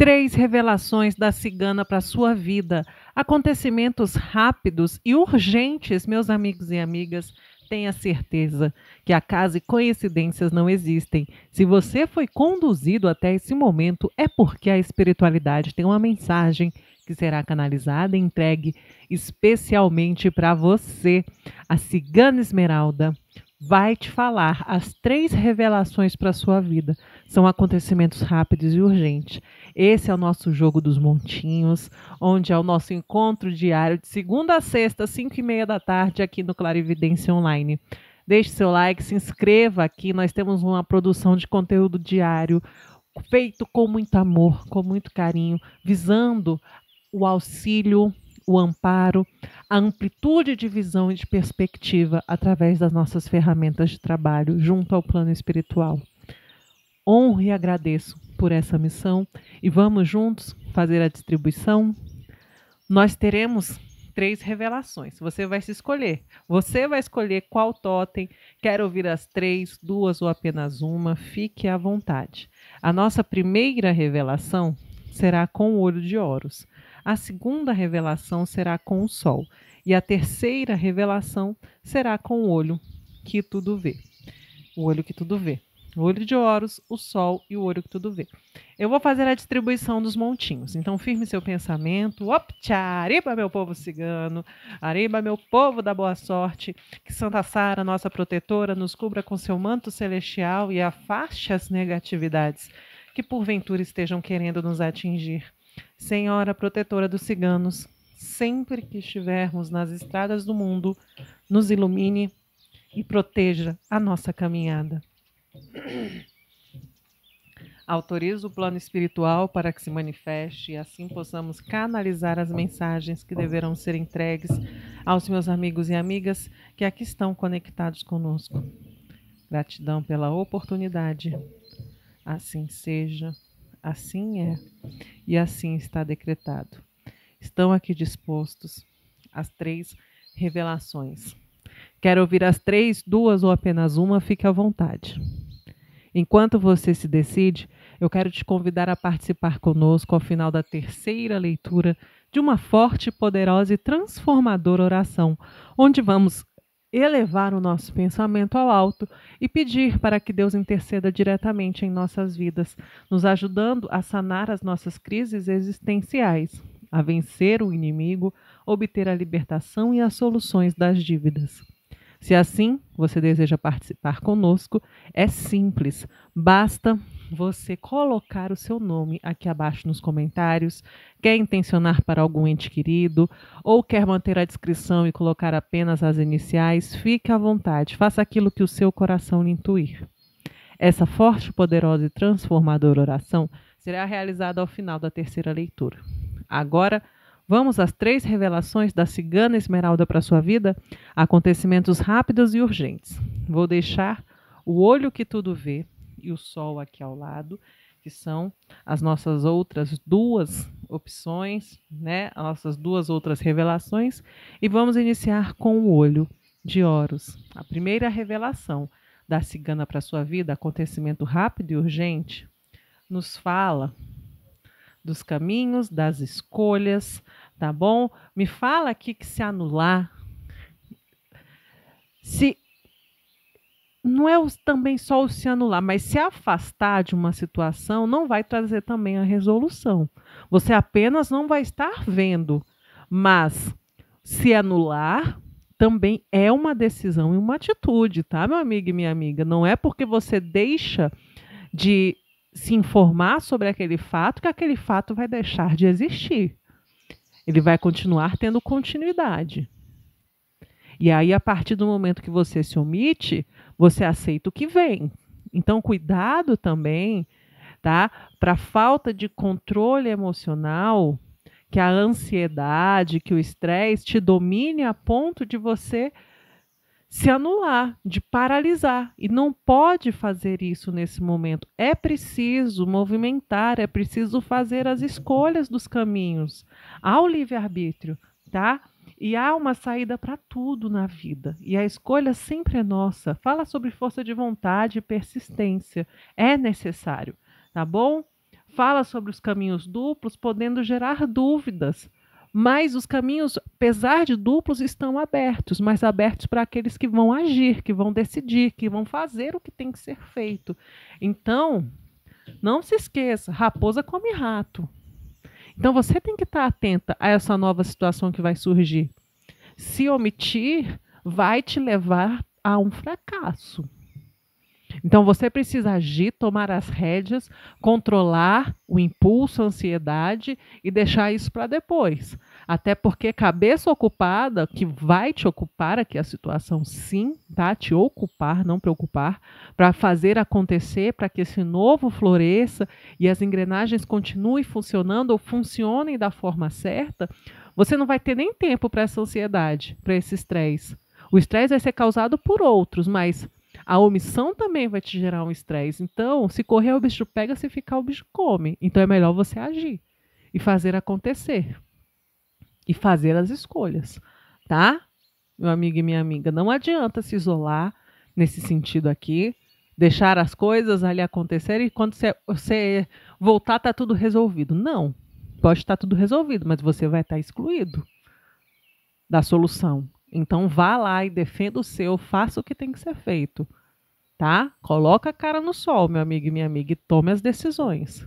Três revelações da cigana para sua vida. Acontecimentos rápidos e urgentes, meus amigos e amigas. Tenha certeza que acaso e coincidências não existem. Se você foi conduzido até esse momento, é porque a espiritualidade tem uma mensagem que será canalizada e entregue especialmente para você. A Cigana Esmeralda vai te falar as três revelações para a sua vida. São acontecimentos rápidos e urgentes. Esse é o nosso jogo dos montinhos, onde é o nosso encontro diário de segunda a sexta, cinco e meia da tarde, aqui no Clarividência Online. Deixe seu like, se inscreva aqui. Nós temos uma produção de conteúdo diário feito com muito amor, com muito carinho, visando o auxílio o amparo, a amplitude de visão e de perspectiva através das nossas ferramentas de trabalho junto ao plano espiritual. Honro e agradeço por essa missão e vamos juntos fazer a distribuição. Nós teremos três revelações. Você vai se escolher. Você vai escolher qual totem. Quer ouvir as três, duas ou apenas uma? Fique à vontade. A nossa primeira revelação será com o olho de Horus. A segunda revelação será com o sol, e a terceira revelação será com o olho que tudo vê. O olho que tudo vê. O olho de Horus, o sol e o olho que tudo vê. Eu vou fazer a distribuição dos montinhos. Então, firme seu pensamento. Optcha, ariba, meu povo cigano. Ariba, meu povo da boa sorte. Que Santa Sara, nossa protetora, nos cubra com seu manto celestial e afaste as negatividades que porventura estejam querendo nos atingir. Senhora protetora dos ciganos, sempre que estivermos nas estradas do mundo, nos ilumine e proteja a nossa caminhada. Autorizo o plano espiritual para que se manifeste e assim possamos canalizar as mensagens que deverão ser entregues aos meus amigos e amigas que aqui estão conectados conosco. Gratidão pela oportunidade. Assim seja. Assim é. é, e assim está decretado. Estão aqui dispostos as três revelações. Quer ouvir as três, duas ou apenas uma, fique à vontade. Enquanto você se decide, eu quero te convidar a participar conosco ao final da terceira leitura de uma forte, poderosa e transformadora oração, onde vamos elevar o nosso pensamento ao alto e pedir para que Deus interceda diretamente em nossas vidas, nos ajudando a sanar as nossas crises existenciais, a vencer o inimigo, obter a libertação e as soluções das dívidas. Se assim você deseja participar conosco, é simples. Basta você colocar o seu nome aqui abaixo nos comentários. Quer intencionar para algum ente querido ou quer manter a descrição e colocar apenas as iniciais? Fique à vontade, faça aquilo que o seu coração lhe intuir. Essa forte, poderosa e transformadora oração será realizada ao final da terceira leitura. Agora, Vamos às três revelações da cigana Esmeralda para sua vida? Acontecimentos rápidos e urgentes. Vou deixar o olho que tudo vê, e o sol aqui ao lado, que são as nossas outras duas opções, né? As nossas duas outras revelações. E vamos iniciar com o olho de Horus. A primeira revelação da cigana para sua vida, acontecimento rápido e urgente, nos fala dos caminhos, das escolhas, tá bom? Me fala aqui que se anular, se não é também só o se anular, mas se afastar de uma situação não vai trazer também a resolução. Você apenas não vai estar vendo, mas se anular também é uma decisão e uma atitude, tá, meu amigo e minha amiga? Não é porque você deixa de se informar sobre aquele fato que aquele fato vai deixar de existir. Ele vai continuar tendo continuidade. E aí, a partir do momento que você se omite, você aceita o que vem. Então, cuidado também, tá? Para falta de controle emocional, que a ansiedade, que o estresse te domine a ponto de você se anular, de paralisar. E não pode fazer isso nesse momento. É preciso movimentar, é preciso fazer as escolhas dos caminhos ao livre-arbítrio, tá? E há uma saída para tudo na vida. E a escolha sempre é nossa. Fala sobre força de vontade e persistência. É necessário, tá bom? Fala sobre os caminhos duplos, podendo gerar dúvidas. Mas os caminhos, apesar de duplos, estão abertos mas abertos para aqueles que vão agir, que vão decidir, que vão fazer o que tem que ser feito. Então, não se esqueça: raposa come rato. Então você tem que estar atenta a essa nova situação que vai surgir. Se omitir, vai te levar a um fracasso. Então você precisa agir, tomar as rédeas, controlar o impulso, a ansiedade e deixar isso para depois. Até porque cabeça ocupada, que vai te ocupar aqui a situação, sim, tá? Te ocupar, não preocupar, para fazer acontecer, para que esse novo floresça e as engrenagens continuem funcionando ou funcionem da forma certa, você não vai ter nem tempo para essa ansiedade, para esse estresse. O estresse vai ser causado por outros, mas a omissão também vai te gerar um estresse. Então, se correr, o bicho pega, se ficar, o bicho come. Então, é melhor você agir e fazer acontecer e fazer as escolhas, tá? Meu amigo e minha amiga, não adianta se isolar nesse sentido aqui, deixar as coisas ali acontecerem e quando você, você voltar tá tudo resolvido. Não, pode estar tá tudo resolvido, mas você vai estar tá excluído da solução. Então vá lá e defenda o seu, faça o que tem que ser feito, tá? Coloca a cara no sol, meu amigo e minha amiga, e tome as decisões.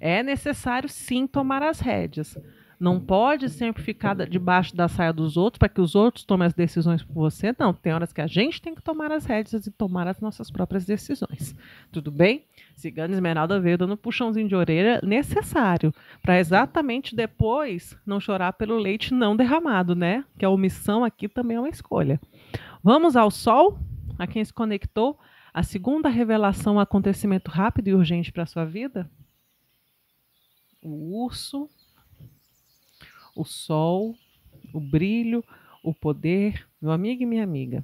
É necessário sim tomar as rédeas, não pode sempre ficar debaixo da saia dos outros para que os outros tomem as decisões por você. Não, tem horas que a gente tem que tomar as rédeas e tomar as nossas próprias decisões. Tudo bem? Cigana Esmeralda veio dando um puxãozinho de orelha necessário para exatamente depois não chorar pelo leite não derramado, né? Que a omissão aqui também é uma escolha. Vamos ao sol? A quem se conectou, a segunda revelação, um acontecimento rápido e urgente para a sua vida? O urso o sol, o brilho, o poder, meu amigo e minha amiga.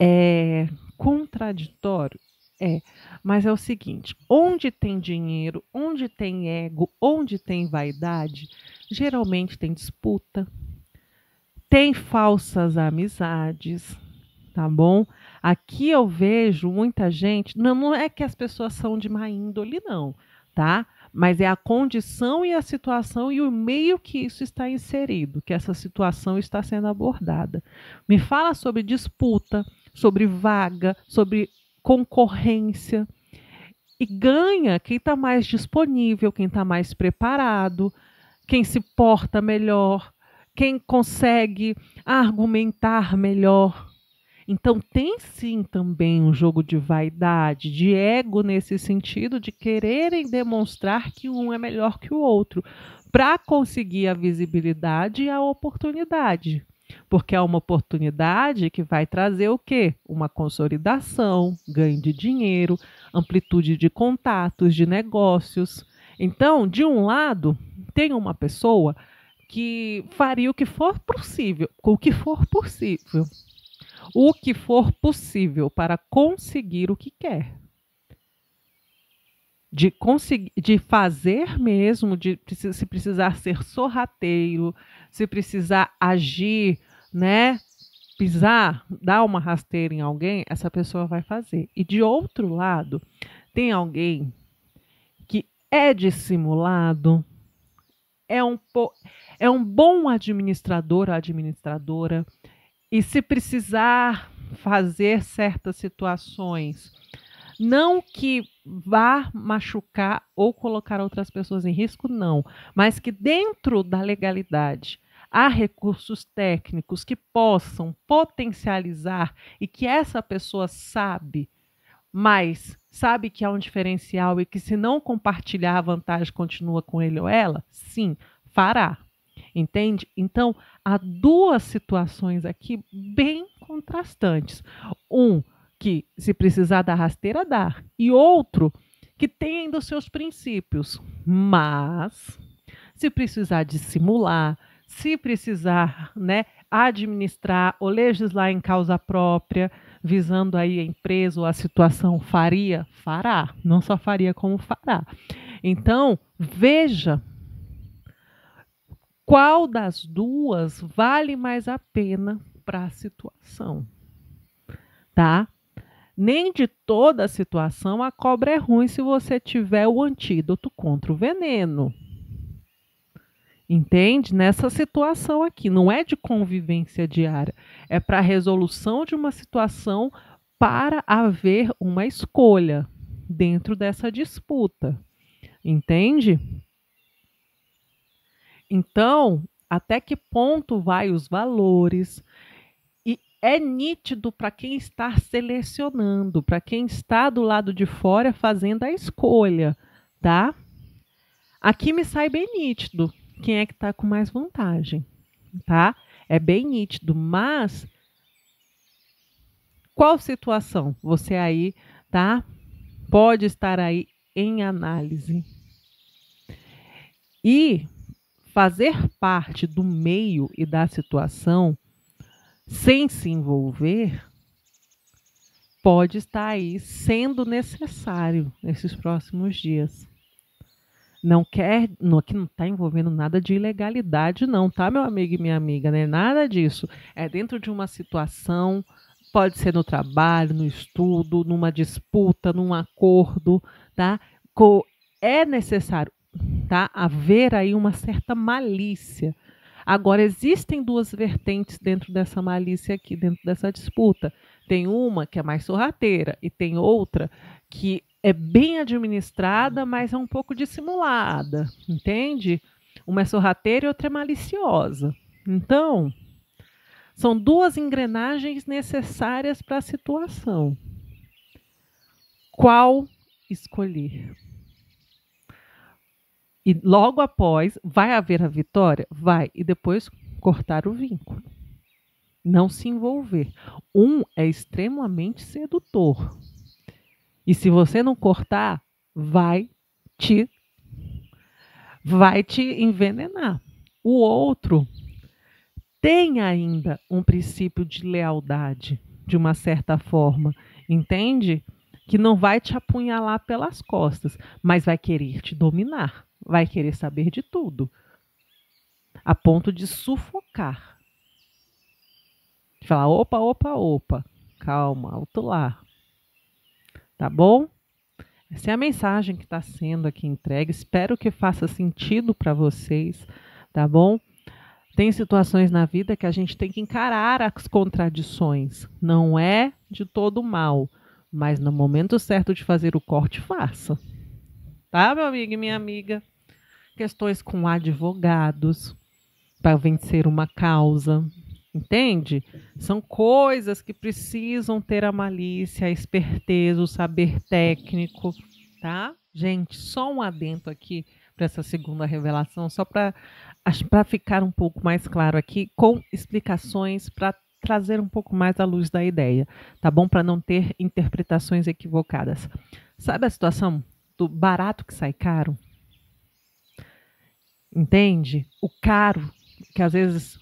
É contraditório? É, mas é o seguinte: onde tem dinheiro, onde tem ego, onde tem vaidade, geralmente tem disputa, tem falsas amizades, tá bom? Aqui eu vejo muita gente, não, não é que as pessoas são de má índole, não, tá? mas é a condição e a situação e o meio que isso está inserido, que essa situação está sendo abordada. Me fala sobre disputa, sobre vaga, sobre concorrência. E ganha quem está mais disponível, quem está mais preparado, quem se porta melhor, quem consegue argumentar melhor. Então, tem sim também um jogo de vaidade, de ego, nesse sentido de quererem demonstrar que um é melhor que o outro, para conseguir a visibilidade e a oportunidade. Porque é uma oportunidade que vai trazer o quê? Uma consolidação, ganho de dinheiro, amplitude de contatos, de negócios. Então, de um lado, tem uma pessoa que faria o que for possível, o que for possível o que for possível para conseguir o que quer. De, conseguir, de fazer mesmo, de se precisar ser sorrateiro, se precisar agir, né, pisar, dar uma rasteira em alguém, essa pessoa vai fazer. E de outro lado, tem alguém que é dissimulado, é um, é um bom administrador, administradora, e se precisar fazer certas situações, não que vá machucar ou colocar outras pessoas em risco, não, mas que dentro da legalidade há recursos técnicos que possam potencializar e que essa pessoa sabe, mas sabe que há um diferencial e que se não compartilhar a vantagem continua com ele ou ela, sim, fará entende? Então, há duas situações aqui bem contrastantes. Um que se precisar da rasteira dar e outro que tem ainda os seus princípios, mas se precisar dissimular, se precisar, né, administrar ou legislar em causa própria, visando aí a empresa ou a situação, faria, fará, não só faria como fará. Então, veja qual das duas vale mais a pena para a situação? Tá? Nem de toda a situação a cobra é ruim se você tiver o antídoto contra o veneno. Entende? Nessa situação aqui, não é de convivência diária, é para a resolução de uma situação para haver uma escolha dentro dessa disputa. Entende? Então, até que ponto vai os valores? E é nítido para quem está selecionando, para quem está do lado de fora fazendo a escolha, tá? Aqui me sai bem nítido quem é que está com mais vantagem, tá? É bem nítido, mas qual situação você aí, tá? Pode estar aí em análise. E fazer parte do meio e da situação sem se envolver pode estar aí sendo necessário nesses próximos dias. Não quer, não, aqui não está envolvendo nada de ilegalidade, não, tá, meu amigo e minha amiga, né? Nada disso. É dentro de uma situação, pode ser no trabalho, no estudo, numa disputa, num acordo, tá? É necessário tá? Haver aí uma certa malícia. Agora, existem duas vertentes dentro dessa malícia aqui, dentro dessa disputa. Tem uma que é mais sorrateira e tem outra que é bem administrada, mas é um pouco dissimulada, entende? Uma é sorrateira e outra é maliciosa. Então, são duas engrenagens necessárias para a situação. Qual escolher? E logo após, vai haver a vitória? Vai. E depois cortar o vínculo. Não se envolver. Um é extremamente sedutor. E se você não cortar, vai te vai te envenenar. O outro tem ainda um princípio de lealdade, de uma certa forma, entende? Que não vai te apunhalar pelas costas, mas vai querer te dominar vai querer saber de tudo, a ponto de sufocar. De falar: opa, opa, opa, calma, alto lá. Tá bom? Essa é a mensagem que está sendo aqui entregue. Espero que faça sentido para vocês, tá bom? Tem situações na vida que a gente tem que encarar as contradições. Não é de todo mal, mas no momento certo de fazer o corte, faça. Tá, meu amigo e minha amiga? questões com advogados para vencer uma causa. Entende? São coisas que precisam ter a malícia, a esperteza, o saber técnico, tá? Gente, só um adendo aqui para essa segunda revelação, só para ficar um pouco mais claro aqui, com explicações para trazer um pouco mais à luz da ideia, tá bom? Para não ter interpretações equivocadas. Sabe a situação do barato que sai caro? Entende? O caro, que às vezes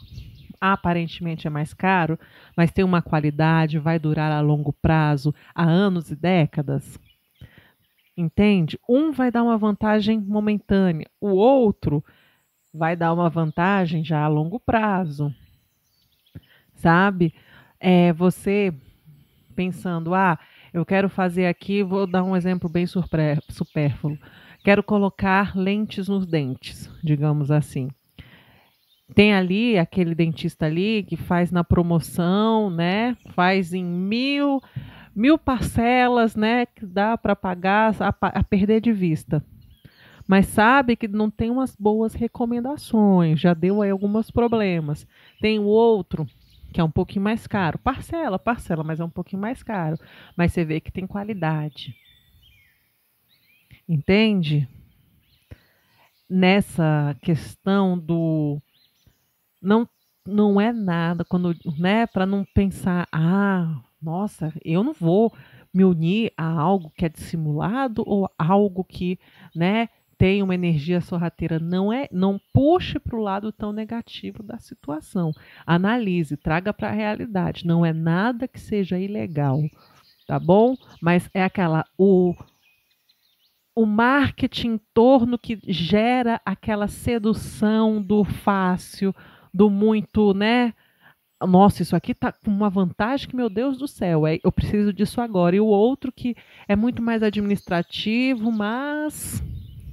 aparentemente é mais caro, mas tem uma qualidade, vai durar a longo prazo, há anos e décadas. Entende? Um vai dar uma vantagem momentânea, o outro vai dar uma vantagem já a longo prazo. Sabe? É, você pensando, ah, eu quero fazer aqui, vou dar um exemplo bem supérfluo quero colocar lentes nos dentes, digamos assim. Tem ali aquele dentista ali que faz na promoção, né? Faz em mil, mil parcelas, né? Que dá para pagar a, a perder de vista mas sabe que não tem umas boas recomendações, já deu aí alguns problemas. Tem o outro que é um pouquinho mais caro, parcela, parcela, mas é um pouquinho mais caro, mas você vê que tem qualidade. Entende? Nessa questão do não não é nada quando, né, para não pensar, ah, nossa, eu não vou me unir a algo que é dissimulado ou algo que, né, tem uma energia sorrateira, não é, não puxe para o lado tão negativo da situação. Analise, traga para a realidade. Não é nada que seja ilegal, tá bom? Mas é aquela o o marketing em torno que gera aquela sedução do fácil, do muito, né? Nossa, isso aqui tá com uma vantagem que, meu Deus do céu, é, eu preciso disso agora. E o outro que é muito mais administrativo, mas,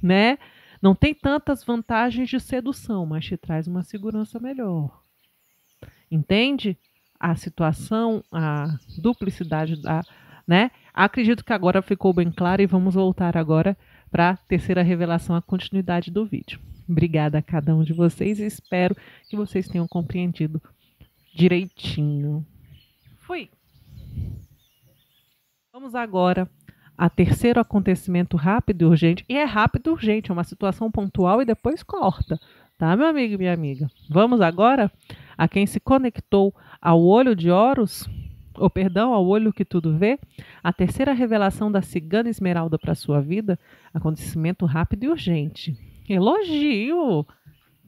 né? Não tem tantas vantagens de sedução, mas te traz uma segurança melhor. Entende? A situação, a duplicidade da, né? Acredito que agora ficou bem claro e vamos voltar agora para a terceira revelação, a continuidade do vídeo. Obrigada a cada um de vocês e espero que vocês tenham compreendido direitinho. Fui! Vamos agora a terceiro acontecimento rápido e urgente. E é rápido e urgente, é uma situação pontual e depois corta, tá, meu amigo e minha amiga? Vamos agora a quem se conectou ao olho de Horus? ou perdão, ao olho que tudo vê, a terceira revelação da cigana Esmeralda para sua vida, acontecimento rápido e urgente. Elogio!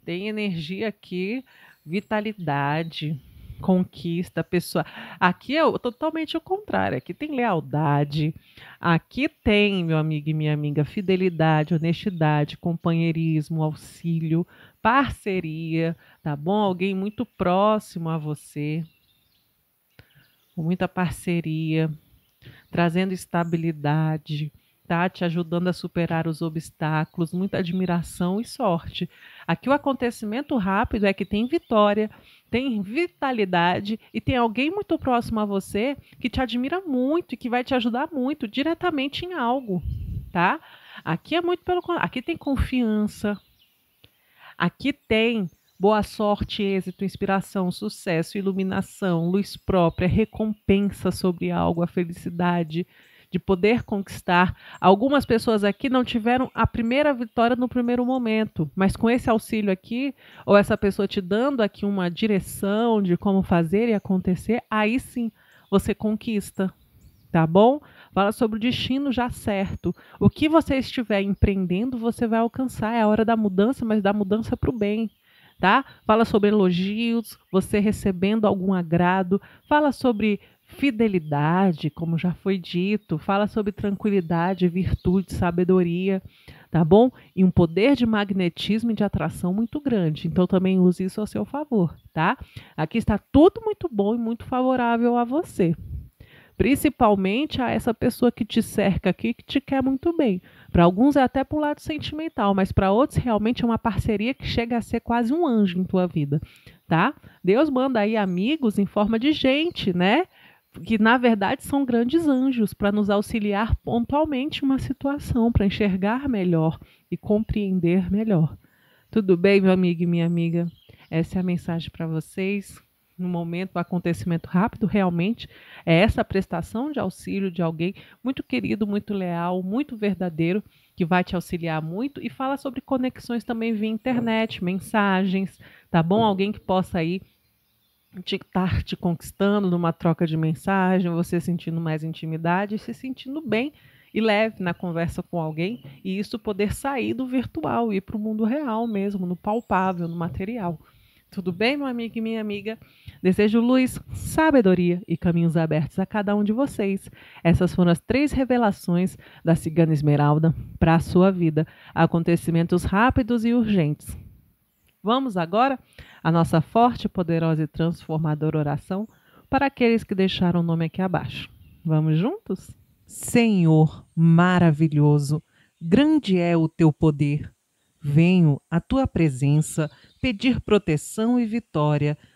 Tem energia aqui, vitalidade, conquista, pessoa. Aqui é totalmente o contrário. Aqui tem lealdade, aqui tem, meu amigo e minha amiga, fidelidade, honestidade, companheirismo, auxílio, parceria, tá bom? Alguém muito próximo a você, com muita parceria, trazendo estabilidade, tá? Te ajudando a superar os obstáculos, muita admiração e sorte. Aqui o acontecimento rápido é que tem vitória, tem vitalidade e tem alguém muito próximo a você que te admira muito e que vai te ajudar muito diretamente em algo, tá? Aqui é muito pelo aqui tem confiança. Aqui tem boa sorte, êxito, inspiração, sucesso, iluminação, luz própria, recompensa sobre algo, a felicidade de poder conquistar. Algumas pessoas aqui não tiveram a primeira vitória no primeiro momento, mas com esse auxílio aqui, ou essa pessoa te dando aqui uma direção de como fazer e acontecer, aí sim você conquista, tá bom? Fala sobre o destino já certo. O que você estiver empreendendo, você vai alcançar. É a hora da mudança, mas da mudança para o bem tá? Fala sobre elogios, você recebendo algum agrado, fala sobre fidelidade, como já foi dito, fala sobre tranquilidade, virtude, sabedoria, tá bom? E um poder de magnetismo e de atração muito grande. Então também use isso a seu favor, tá? Aqui está tudo muito bom e muito favorável a você. Principalmente a essa pessoa que te cerca aqui, que te quer muito bem. Para alguns é até para o lado sentimental, mas para outros realmente é uma parceria que chega a ser quase um anjo em tua vida, tá? Deus manda aí amigos em forma de gente, né? que na verdade são grandes anjos para nos auxiliar pontualmente uma situação, para enxergar melhor e compreender melhor. Tudo bem, meu amigo e minha amiga? Essa é a mensagem para vocês no momento, um acontecimento rápido, realmente é essa prestação de auxílio de alguém muito querido, muito leal, muito verdadeiro, que vai te auxiliar muito e fala sobre conexões também via internet, mensagens, tá bom? Alguém que possa aí estar te, tá te conquistando numa troca de mensagem, você sentindo mais intimidade, se sentindo bem e leve na conversa com alguém e isso poder sair do virtual e ir para o mundo real mesmo, no palpável, no material. Tudo bem, meu amigo e minha amiga? Desejo luz, sabedoria e caminhos abertos a cada um de vocês. Essas foram as três revelações da Cigana Esmeralda para a sua vida. Acontecimentos rápidos e urgentes. Vamos agora à nossa forte, poderosa e transformadora oração para aqueles que deixaram o nome aqui abaixo. Vamos juntos? Senhor maravilhoso, grande é o teu poder. Venho à tua presença pedir proteção e vitória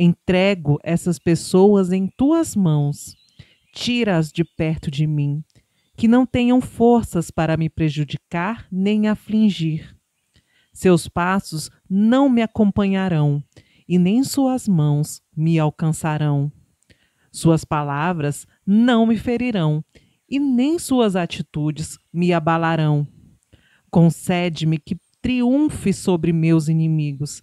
Entrego essas pessoas em tuas mãos. Tira-as de perto de mim, que não tenham forças para me prejudicar nem afligir. Seus passos não me acompanharão, e nem suas mãos me alcançarão. Suas palavras não me ferirão, e nem suas atitudes me abalarão. Concede-me que triunfe sobre meus inimigos,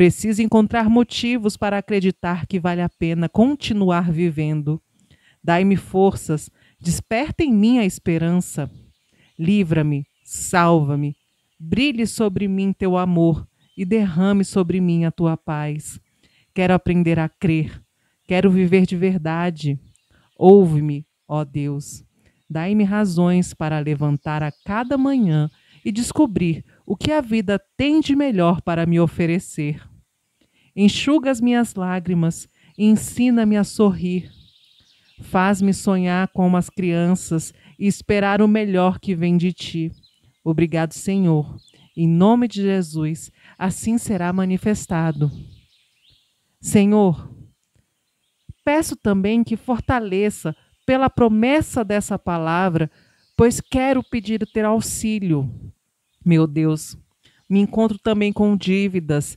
Precisa encontrar motivos para acreditar que vale a pena continuar vivendo. Dai-me forças, desperta em mim a esperança. Livra-me, salva-me. Brilhe sobre mim teu amor e derrame sobre mim a tua paz. Quero aprender a crer, quero viver de verdade. Ouve-me, ó Deus. Dai-me razões para levantar a cada manhã e descobrir o que a vida tem de melhor para me oferecer. Enxuga as minhas lágrimas ensina-me a sorrir. Faz-me sonhar como as crianças e esperar o melhor que vem de ti. Obrigado, Senhor. Em nome de Jesus, assim será manifestado. Senhor, peço também que fortaleça pela promessa dessa palavra, pois quero pedir ter auxílio. Meu Deus, me encontro também com dívidas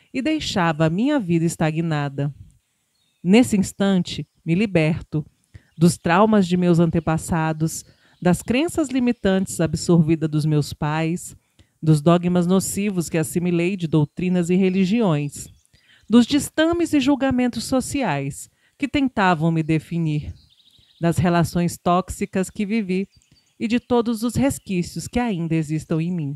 e deixava a minha vida estagnada. Nesse instante, me liberto dos traumas de meus antepassados, das crenças limitantes absorvidas dos meus pais, dos dogmas nocivos que assimilei de doutrinas e religiões, dos destames e julgamentos sociais que tentavam me definir, das relações tóxicas que vivi e de todos os resquícios que ainda existam em mim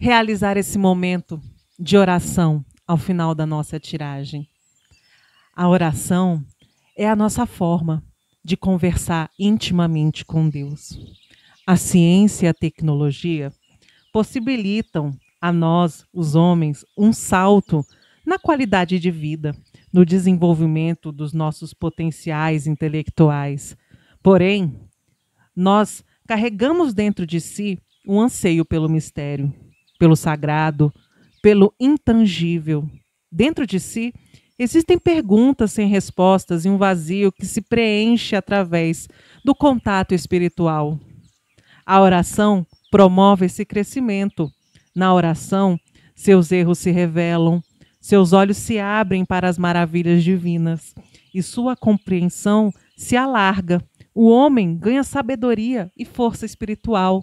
realizar esse momento de oração ao final da nossa tiragem. A oração é a nossa forma de conversar intimamente com Deus. A ciência e a tecnologia possibilitam a nós, os homens, um salto na qualidade de vida, no desenvolvimento dos nossos potenciais intelectuais. Porém, nós carregamos dentro de si um anseio pelo mistério, pelo sagrado, pelo intangível. Dentro de si, existem perguntas sem respostas e um vazio que se preenche através do contato espiritual. A oração promove esse crescimento. Na oração, seus erros se revelam, seus olhos se abrem para as maravilhas divinas e sua compreensão se alarga. O homem ganha sabedoria e força espiritual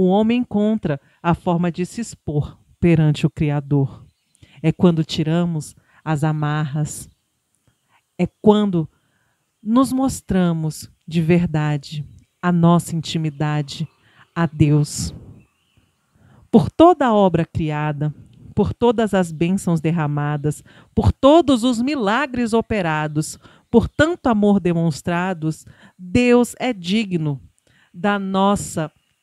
o homem encontra a forma de se expor perante o Criador. É quando tiramos as amarras. É quando nos mostramos de verdade a nossa intimidade a Deus. Por toda a obra criada, por todas as bênçãos derramadas, por todos os milagres operados, por tanto amor demonstrados, Deus é digno da nossa